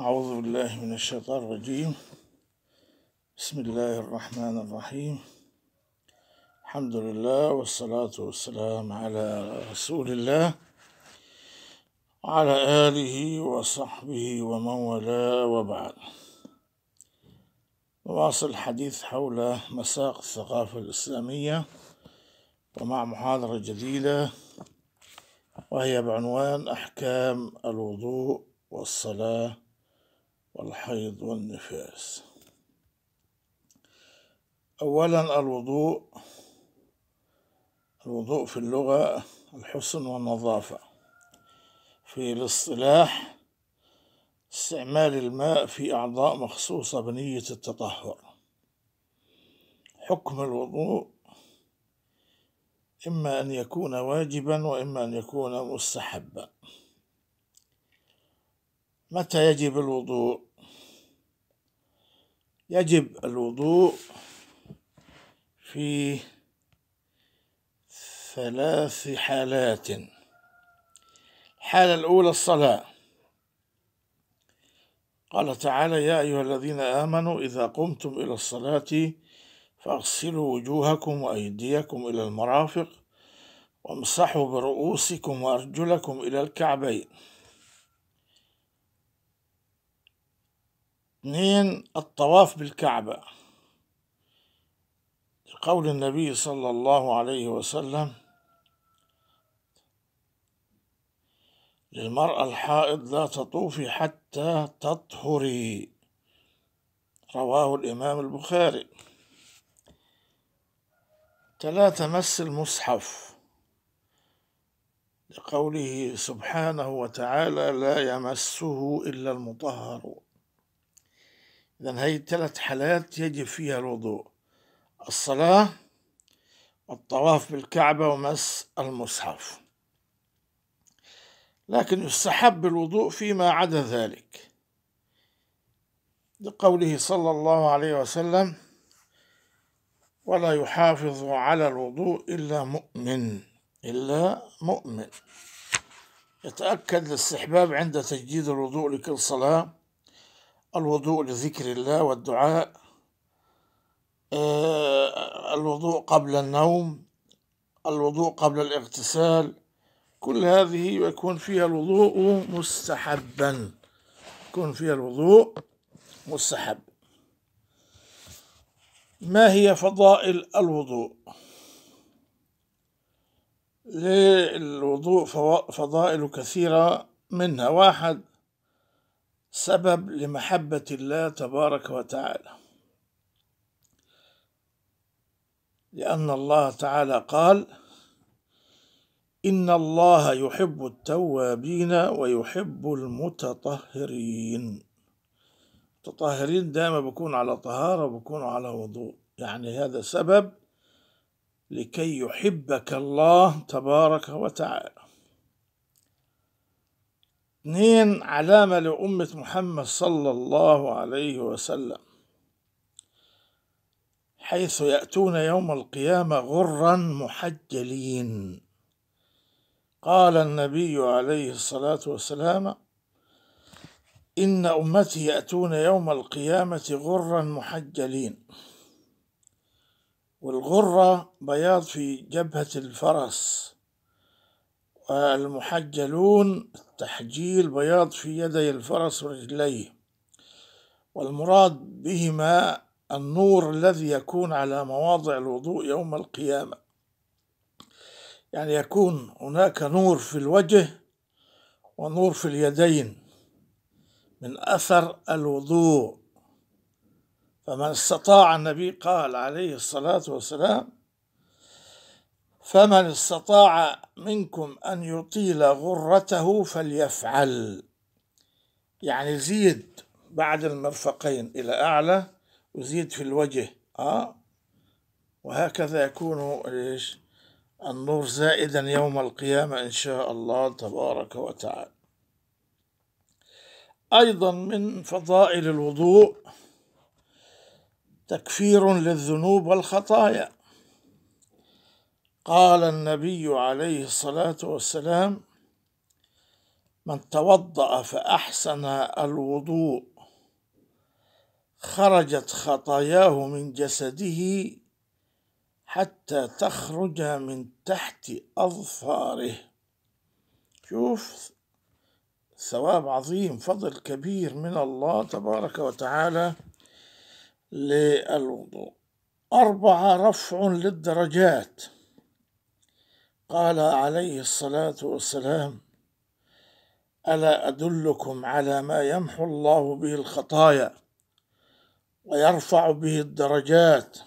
أعوذ بالله من الشيطان الرجيم بسم الله الرحمن الرحيم الحمد لله والصلاة والسلام على رسول الله وعلى آله وصحبه ومن والاه وبعد نواصل الحديث حول مساق الثقافة الإسلامية ومع محاضرة جديدة وهي بعنوان أحكام الوضوء والصلاة والحيض والنفاس أولا الوضوء الوضوء في اللغة الحسن والنظافة في الاصطلاح استعمال الماء في أعضاء مخصوصة بنية التطهر حكم الوضوء إما أن يكون واجبا وإما أن يكون مستحبا متى يجب الوضوء يجب الوضوء في ثلاث حالات الحالة الأولى الصلاة قال تعالى يا أيها الذين آمنوا إذا قمتم إلى الصلاة فاغسلوا وجوهكم وأيديكم إلى المرافق وامسحوا برؤوسكم وأرجلكم إلى الكعبين اثنين الطواف بالكعبة قول النبي صلى الله عليه وسلم للمرأة الحائض لا تطوفي حتى تطهري رواه الإمام البخاري ثلاثة مس المصحف لقوله سبحانه وتعالى لا يمسه إلا المطهرون إذا هي ثلاث حالات يجب فيها الوضوء الصلاة والطواف بالكعبة ومس المصحف لكن يستحب الوضوء فيما عدا ذلك لقوله صلى الله عليه وسلم ولا يحافظ على الوضوء إلا مؤمن إلا مؤمن يتأكد الاستحباب عند تجديد الوضوء لكل صلاة الوضوء لذكر الله والدعاء آه، الوضوء قبل النوم الوضوء قبل الاغتسال كل هذه يكون فيها الوضوء مستحبا يكون فيها الوضوء مستحب ما هي فضائل الوضوء للوضوء فضائل كثيرة منها واحد سبب لمحبة الله تبارك وتعالى لأن الله تعالى قال إن الله يحب التوابين ويحب المتطهرين المتطهرين دائما بكون على طهارة بكون على وضوء يعني هذا سبب لكي يحبك الله تبارك وتعالى اثنين علامة لأمة محمد صلى الله عليه وسلم حيث يأتون يوم القيامة غرا محجلين قال النبي عليه الصلاة والسلام إن أمتي يأتون يوم القيامة غرا محجلين والغرة بياض في جبهة الفرس المحجلون تحجيل بياض في يدي الفرس ورجليه والمراد بهما النور الذي يكون على مواضع الوضوء يوم القيامة يعني يكون هناك نور في الوجه ونور في اليدين من أثر الوضوء فمن استطاع النبي قال عليه الصلاة والسلام فمن استطاع منكم أن يطيل غرته فليفعل يعني زيد بعد المرفقين إلى أعلى وزيد في الوجه آه وهكذا يكون إيش النور زائدا يوم القيامة إن شاء الله تبارك وتعالى أيضا من فضائل الوضوء تكفير للذنوب والخطايا قال النبي عليه الصلاة والسلام من توضأ فأحسن الوضوء خرجت خطاياه من جسده حتى تخرج من تحت أظفاره شوف ثواب عظيم فضل كبير من الله تبارك وتعالى للوضوء أربعة رفع للدرجات قال عليه الصلاة والسلام ألا أدلكم على ما يمحو الله به الخطايا ويرفع به الدرجات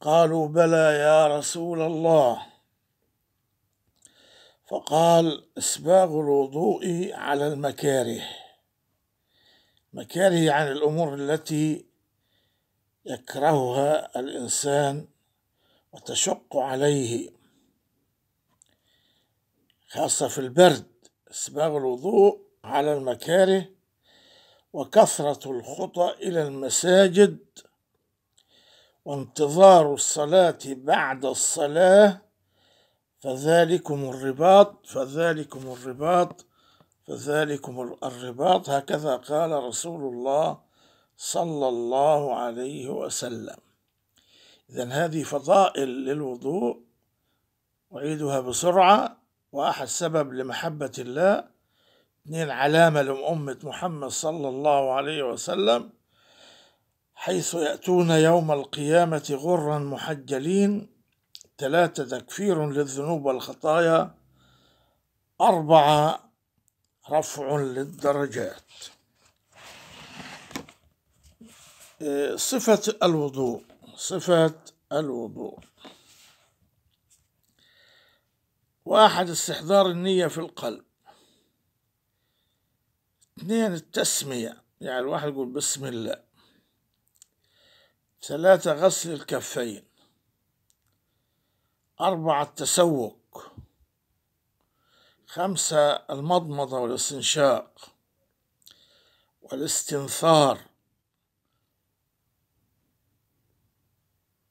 قالوا بلى يا رسول الله فقال اسباغ الوضوء على المكاره مكاره عن يعني الامور التي يكرهها الانسان وتشق عليه خاصة في البرد أسباب الوضوء على المكاره وكثرة الخطى إلى المساجد وانتظار الصلاة بعد الصلاة فذلكم الرباط فذلكم الرباط فذلكم الرباط هكذا قال رسول الله صلى الله عليه وسلم إذا هذه فضائل للوضوء أعيدها بسرعة واحد سبب لمحبة الله اثنين علامة لأمة محمد صلى الله عليه وسلم حيث يأتون يوم القيامة غرا محجلين ثلاثة تكفير للذنوب والخطايا أربعة رفع للدرجات إيه، صفة الوضوء صفة الوضوء واحد استحضار النية في القلب اثنين التسمية يعني الواحد يقول بسم الله ثلاثة غسل الكفين أربعة التسوق خمسة المضمضة والاستنشاق والاستنثار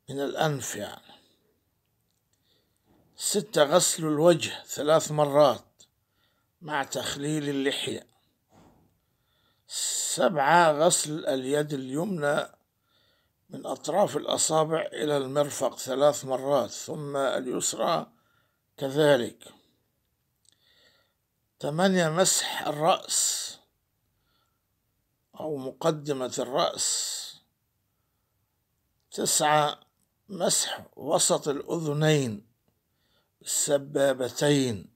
من الأنف يعني ستة غسل الوجه ثلاث مرات مع تخليل اللحية سبعة غسل اليد اليمنى من أطراف الأصابع إلى المرفق ثلاث مرات ثم اليسرى كذلك ثمانية مسح الرأس أو مقدمة الرأس تسعة مسح وسط الأذنين السبابتين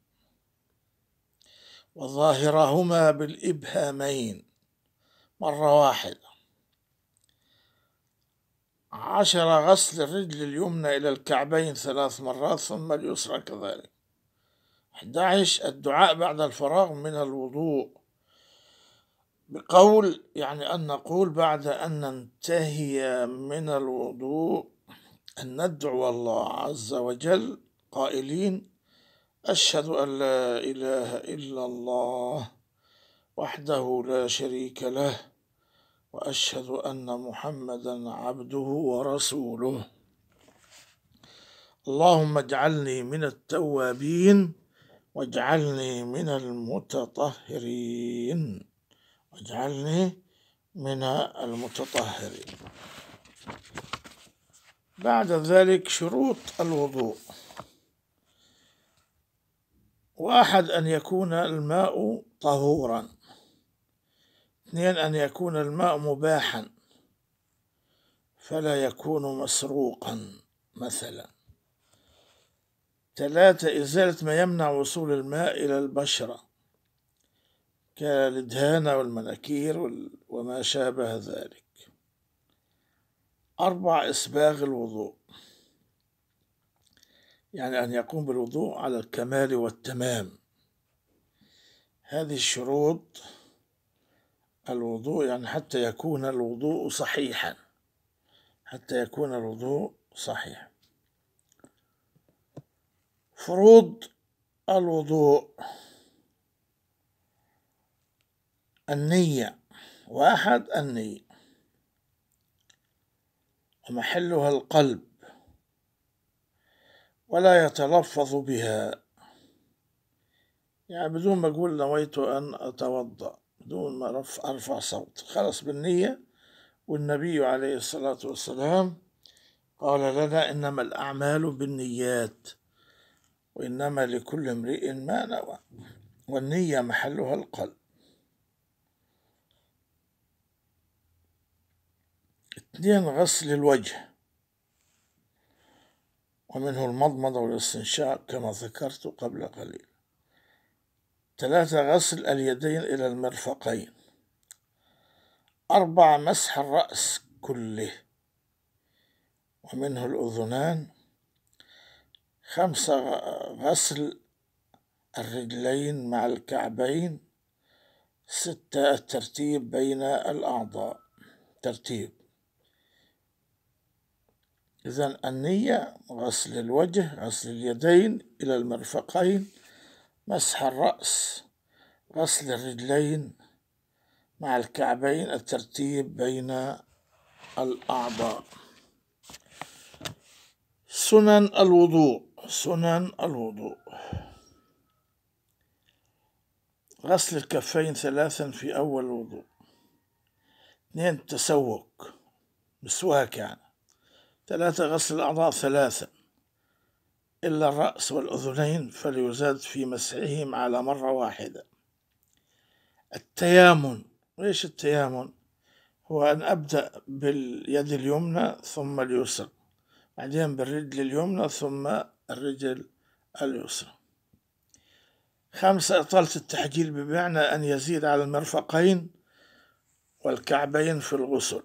وظاهرهما بالإبهامين مرة واحدة عشر غسل الرجل اليمنى إلى الكعبين ثلاث مرات ثم اليسرى كذلك 11 الدعاء بعد الفراغ من الوضوء بقول يعني أن نقول بعد أن ننتهي من الوضوء أن ندعو الله عز وجل قائلين أشهد أن لا إله إلا الله وحده لا شريك له وأشهد أن محمدا عبده ورسوله اللهم اجعلني من التوابين واجعلني من المتطهرين واجعلني من المتطهرين بعد ذلك شروط الوضوء واحد أن يكون الماء طهورا اثنين أن يكون الماء مباحا فلا يكون مسروقا مثلا ثلاثة إزالة ما يمنع وصول الماء إلى البشرة كالدهانة والمناكير وما شابه ذلك أربع إصباغ الوضوء يعني أن يقوم بالوضوء على الكمال والتمام هذه الشروط الوضوء يعني حتى يكون الوضوء صحيحا حتى يكون الوضوء صحيح فروض الوضوء النية واحد النية ومحلها القلب ولا يتلفظ بها يعني بدون ما أقول نويت أن أتوضأ بدون ما أرفع صوت خلص بالنية والنبي عليه الصلاة والسلام قال لنا إنما الأعمال بالنيات وإنما لكل امرئ ما نوى والنية محلها القلب اثنين غسل الوجه ومنه المضمضة والاستنشاق كما ذكرت قبل قليل ثلاثة غسل اليدين إلى المرفقين أربعة مسح الرأس كله ومنه الأذنان خمسة غسل الرجلين مع الكعبين ستة الترتيب بين الأعضاء ترتيب إذا النية غسل الوجه غسل اليدين إلى المرفقين مسح الرأس غسل الرجلين مع الكعبين الترتيب بين الأعضاء سنن الوضوء سنن الوضوء غسل الكفين ثلاثا في أول وضوء اثنين تسوق مسواك يعني ثلاثة غسل الأعضاء ثلاثة إلا الرأس والأذنين فليزاد في مسحهم على مرة واحدة التيامن ليش التيامن هو أن أبدأ باليد اليمنى ثم اليسرى بعدين بالرجل اليمنى ثم الرجل اليسرى خمسة إطالة التحجيل بمعنى أن يزيد على المرفقين والكعبين في الغسل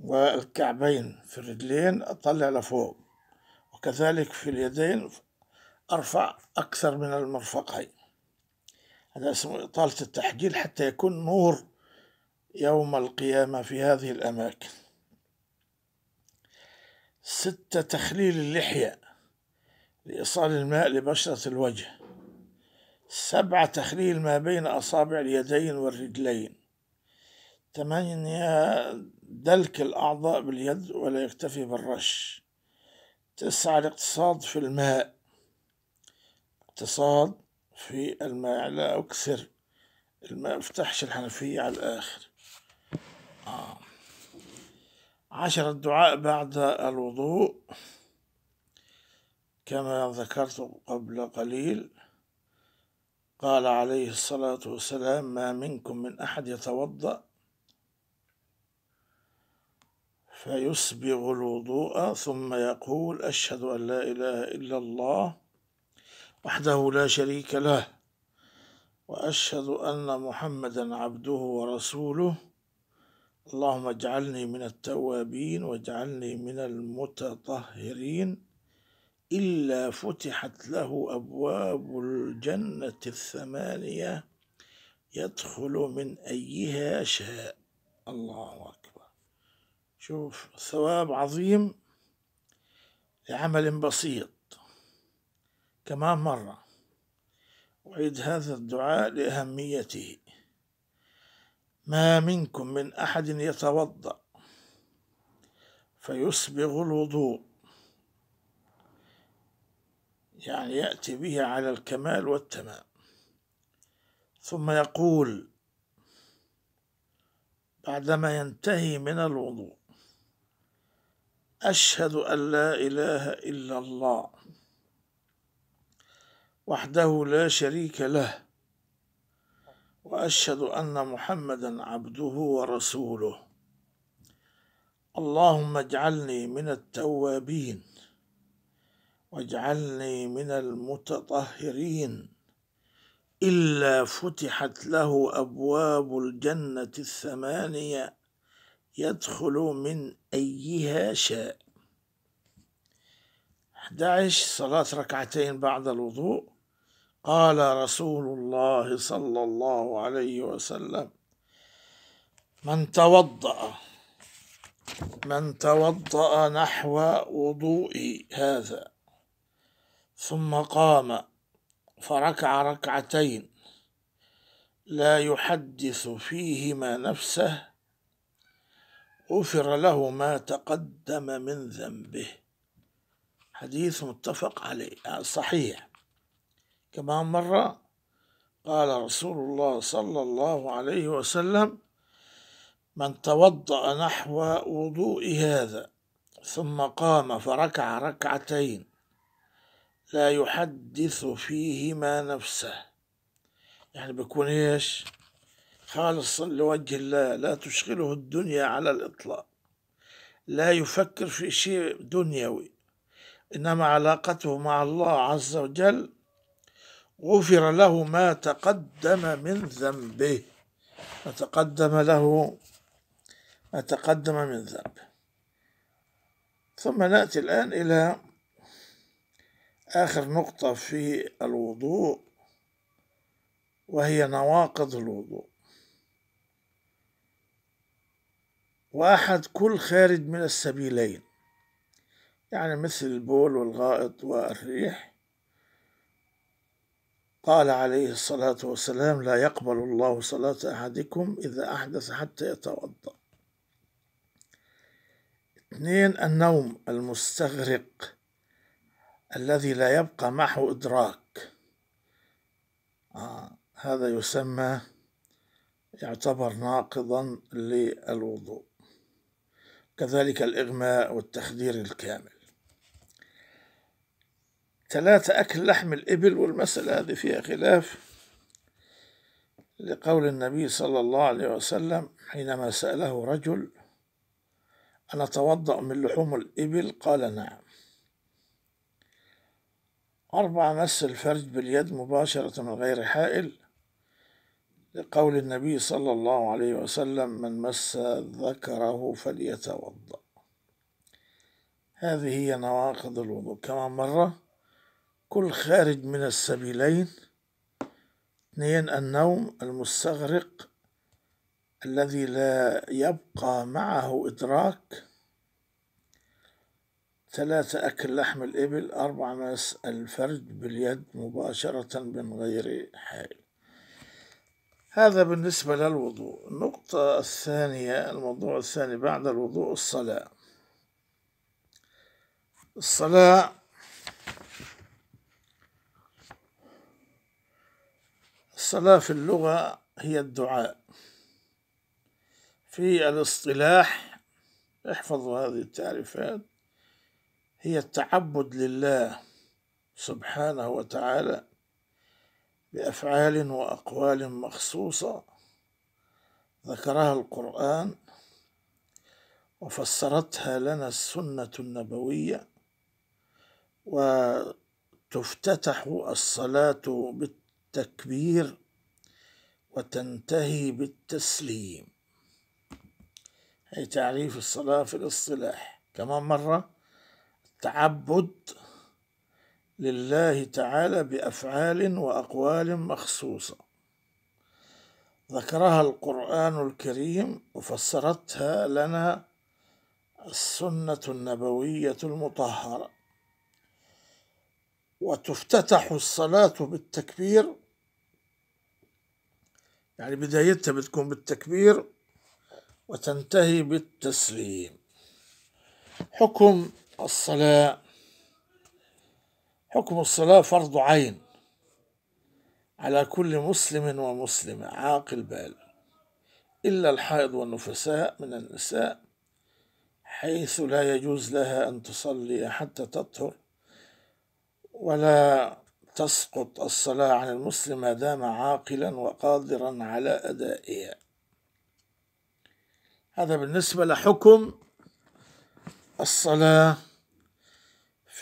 والكعبين في الرجلين أطلع لفوق وكذلك في اليدين أرفع أكثر من المرفقين هذا اسمه إطالة التحجيل حتى يكون نور يوم القيامة في هذه الأماكن ستة تخليل اللحية لإيصال الماء لبشرة الوجه سبعة تخليل ما بين أصابع اليدين والرجلين ثمانية دلك الأعضاء باليد ولا يكتفي بالرش تسعى الاقتصاد في الماء اقتصاد في الماء لا أكثر الماء افتحش الحنفية على الآخر آه. عشر الدعاء بعد الوضوء كما ذكرت قبل قليل قال عليه الصلاة والسلام ما منكم من أحد يتوضأ فيسبغ الوضوء ثم يقول أشهد أن لا إله إلا الله وحده لا شريك له وأشهد أن محمدا عبده ورسوله اللهم اجعلني من التوابين واجعلني من المتطهرين إلا فتحت له أبواب الجنة الثمانية يدخل من أيها شاء الله أكبر شوف ثواب عظيم لعمل بسيط كمان مرة أعيد هذا الدعاء لأهميته ما منكم من أحد يتوضأ فيسبغ الوضوء يعني يأتي به على الكمال والتمام ثم يقول بعدما ينتهي من الوضوء أشهد أن لا إله إلا الله وحده لا شريك له وأشهد أن محمدا عبده ورسوله اللهم اجعلني من التوابين واجعلني من المتطهرين إلا فتحت له أبواب الجنة الثمانية يدخل من أيها شاء 11 صلاة ركعتين بعد الوضوء قال رسول الله صلى الله عليه وسلم من توضأ من توضأ نحو وضوئي هذا ثم قام فركع ركعتين لا يحدث فيهما نفسه غفر له ما تقدم من ذنبه حديث متفق عليه آه، صحيح كمان مرة قال رسول الله صلى الله عليه وسلم من توضأ نحو وضوء هذا ثم قام فركع ركعتين لا يحدث فيهما نفسه يعني بيكون ايش؟ خالصا لوجه الله لا تشغله الدنيا على الإطلاق لا يفكر في شيء دنيوي إنما علاقته مع الله عز وجل غفر له ما تقدم من ذنبه ما تقدم له ما تقدم من ذنبه ثم نأتي الآن إلى آخر نقطة في الوضوء وهي نواقض الوضوء وأحد كل خارج من السبيلين يعني مثل البول والغائط والريح قال عليه الصلاة والسلام لا يقبل الله صلاة أحدكم إذا أحدث حتى يتوضأ اثنين النوم المستغرق الذي لا يبقى معه إدراك آه هذا يسمى يعتبر ناقضا للوضوء كذلك الإغماء والتخدير الكامل ثلاثة أكل لحم الإبل والمسألة هذه فيها خلاف لقول النبي صلى الله عليه وسلم حينما سأله رجل أنا أتوضأ من لحوم الإبل قال نعم أربعة مس الفرج باليد مباشرة من غير حائل لقول النبي صلى الله عليه وسلم من مس ذكره فليتوضأ هذه هي نواقض الوضوء كما مرة كل خارج من السبيلين اثنين النوم المستغرق الذي لا يبقى معه إدراك ثلاثة أكل لحم الإبل أربعة مس الفرج باليد مباشرة من غير حائل هذا بالنسبة للوضوء النقطة الثانية الموضوع الثاني بعد الوضوء الصلاة الصلاة الصلاة في اللغة هي الدعاء في الاصطلاح احفظوا هذه التعريفات هي التعبد لله سبحانه وتعالى بأفعال وأقوال مخصوصة ذكرها القرآن وفسرتها لنا السنة النبوية وتفتتح الصلاة بالتكبير وتنتهي بالتسليم أي تعريف الصلاة في الاصطلاح كمان مرة التعبد لله تعالى بافعال واقوال مخصوصه ذكرها القران الكريم وفسرتها لنا السنه النبويه المطهره وتفتتح الصلاه بالتكبير يعني بدايتها بتكون بالتكبير وتنتهي بالتسليم حكم الصلاه حكم الصلاة فرض عين على كل مسلم ومسلمة عاقل بال إلا الحائض والنفساء من النساء حيث لا يجوز لها أن تصلي حتى تطهر ولا تسقط الصلاة عن المسلم ما دام عاقلا وقادرا على أدائها هذا بالنسبة لحكم الصلاة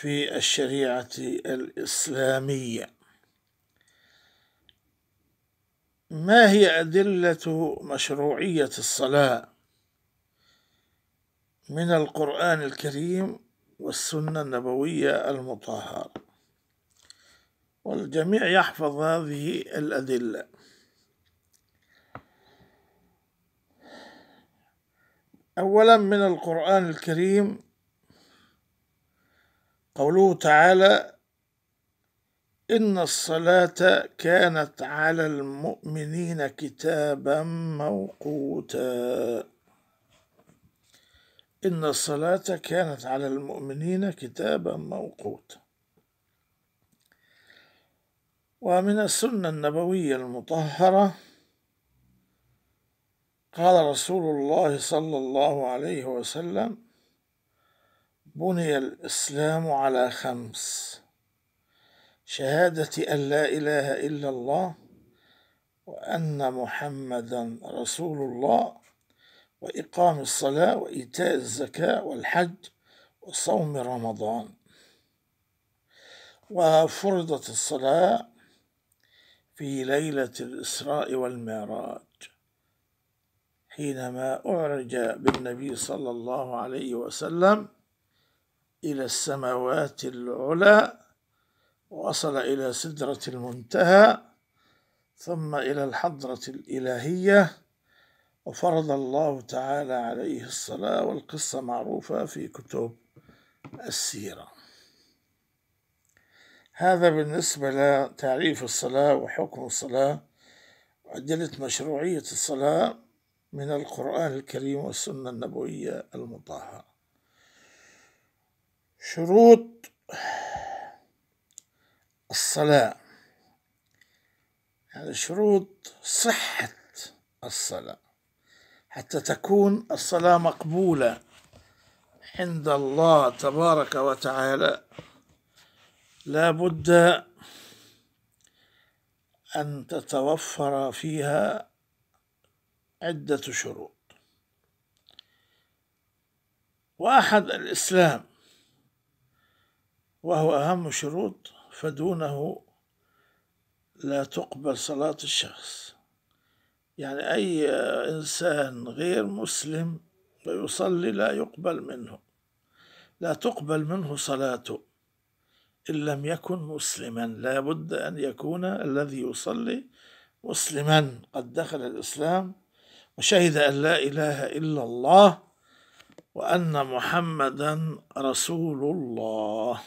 في الشريعة الإسلامية ما هي أدلة مشروعية الصلاة من القرآن الكريم والسنة النبوية المطهرة والجميع يحفظ هذه الأدلة أولا من القرآن الكريم قوله تعالى إن الصلاة كانت على المؤمنين كتابا موقوتا إن الصلاة كانت على المؤمنين كتابا موقوتا ومن السنة النبوية المطهرة قال رسول الله صلى الله عليه وسلم بني الإسلام على خمس شهادة أن لا إله إلا الله وأن محمدا رسول الله وإقام الصلاة وإيتاء الزكاة والحج وصوم رمضان وفرضت الصلاة في ليلة الإسراء والمعراج حينما أعرج بالنبي صلى الله عليه وسلم إلى السماوات العلى وصل إلى سدرة المنتهى ثم إلى الحضرة الإلهية وفرض الله تعالى عليه الصلاة والقصة معروفة في كتب السيرة هذا بالنسبة لتعريف الصلاة وحكم الصلاة وأدلة مشروعية الصلاة من القرآن الكريم والسنة النبوية المطهرة شروط الصلاة يعني شروط صحة الصلاة حتى تكون الصلاة مقبولة عند الله تبارك وتعالى لا بد أن تتوفر فيها عدة شروط وأحد الإسلام وهو أهم شروط فدونه لا تقبل صلاة الشخص يعني أي إنسان غير مسلم ويصلي لا يقبل منه لا تقبل منه صلاته إن لم يكن مسلما لا بد أن يكون الذي يصلي مسلما قد دخل الإسلام وشهد أن لا إله إلا الله وأن محمدا رسول الله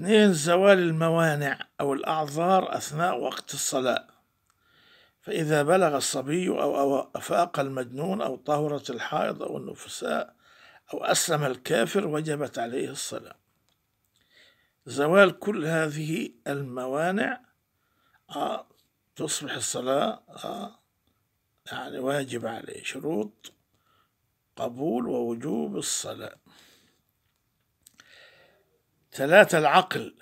اثنين زوال الموانع أو الأعذار أثناء وقت الصلاة فإذا بلغ الصبي أو أفاق المجنون أو طهرت الحائض أو النفساء أو أسلم الكافر وجبت عليه الصلاة زوال كل هذه الموانع آه، تصبح الصلاة آه، يعني واجب عليه شروط قبول ووجوب الصلاة ثلاثة العقل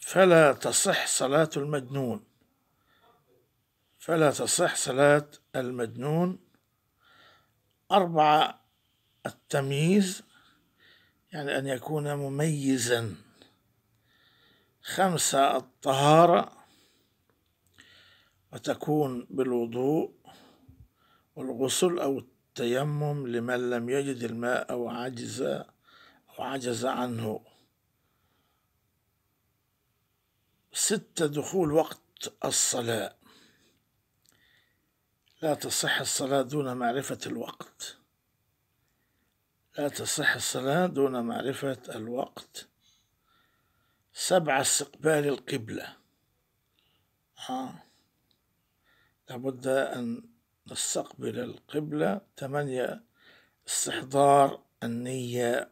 فلا تصح صلاة المجنون فلا تصح صلاة المجنون أربعة التمييز يعني أن يكون مميزا خمسة الطهارة وتكون بالوضوء والغسل أو التيمم لمن لم يجد الماء أو عجز أو عجز عنه ستة دخول وقت الصلاة لا تصح الصلاة دون معرفة الوقت لا تصح الصلاة دون معرفة الوقت سبعة استقبال القبلة آه. لابد أن نستقبل القبلة ثمانية استحضار النية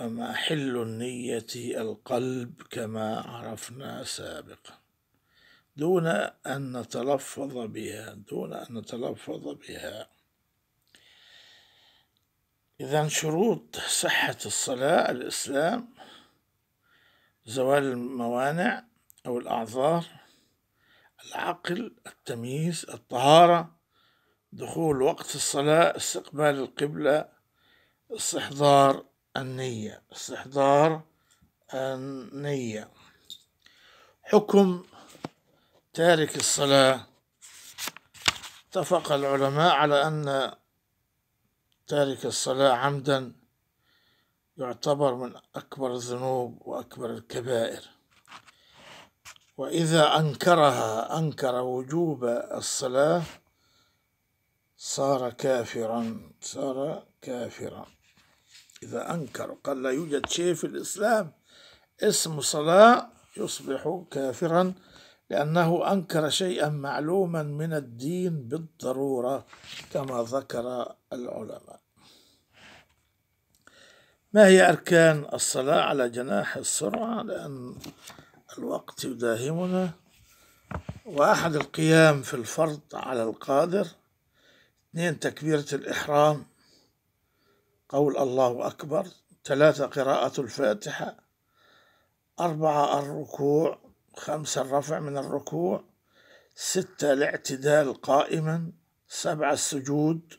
وما حل النية القلب كما عرفنا سابقا دون أن نتلفظ بها دون أن نتلفظ بها إذا شروط صحة الصلاة الإسلام زوال الموانع أو الأعذار العقل التمييز الطهارة دخول وقت الصلاة استقبال القبلة استحضار النية استحضار النية حكم تارك الصلاة اتفق العلماء على أن تارك الصلاة عمدا يعتبر من أكبر الذنوب وأكبر الكبائر وإذا أنكرها أنكر وجوب الصلاة صار كافرا صار كافرا إذا أنكر قال لا يوجد شيء في الإسلام اسم صلاة يصبح كافرا لأنه أنكر شيئا معلوما من الدين بالضرورة كما ذكر العلماء ما هي أركان الصلاة على جناح السرعة لأن الوقت يداهمنا وأحد القيام في الفرض على القادر اثنين تكبيرة الإحرام قول الله أكبر ثلاثة قراءة الفاتحة أربعة الركوع خمسة الرفع من الركوع ستة الاعتدال قائما سبعة السجود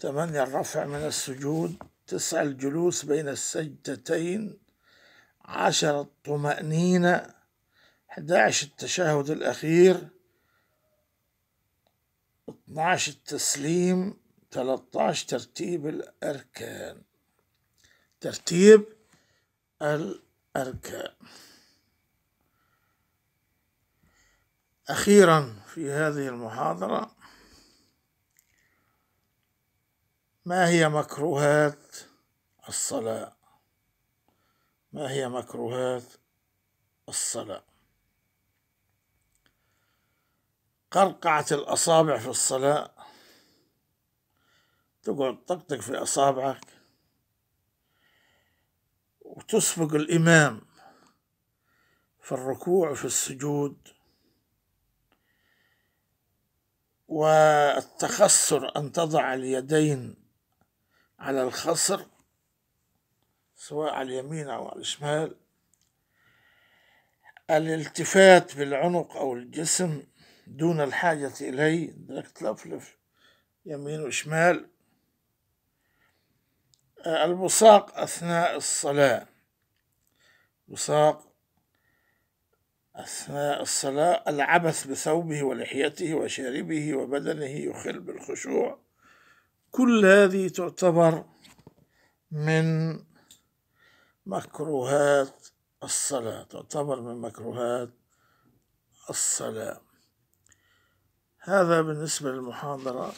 ثمانية الرفع من السجود تسعة الجلوس بين السجدتين عشر الطمأنينة حداش التشهد الأخير اتناش التسليم تلتاش ترتيب الأركان ترتيب الأركان أخيرا في هذه المحاضرة ما هي مكروهات الصلاة ما هي مكروهات الصلاة قرقعة الأصابع في الصلاة تقعد تقطق في أصابعك وتسبق الإمام في الركوع وفي السجود والتخسر أن تضع اليدين على الخصر سواء على اليمين أو على الشمال الالتفات بالعنق أو الجسم دون الحاجة إليه بدك تلفلف يمين وشمال البصاق أثناء الصلاة بصاق أثناء الصلاة العبث بثوبه ولحيته وشاربه وبدنه يخل بالخشوع كل هذه تعتبر من مكروهات الصلاة تعتبر من مكروهات الصلاة هذا بالنسبة للمحاضرة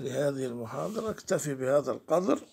لهذه المحاضرة اكتفي بهذا القدر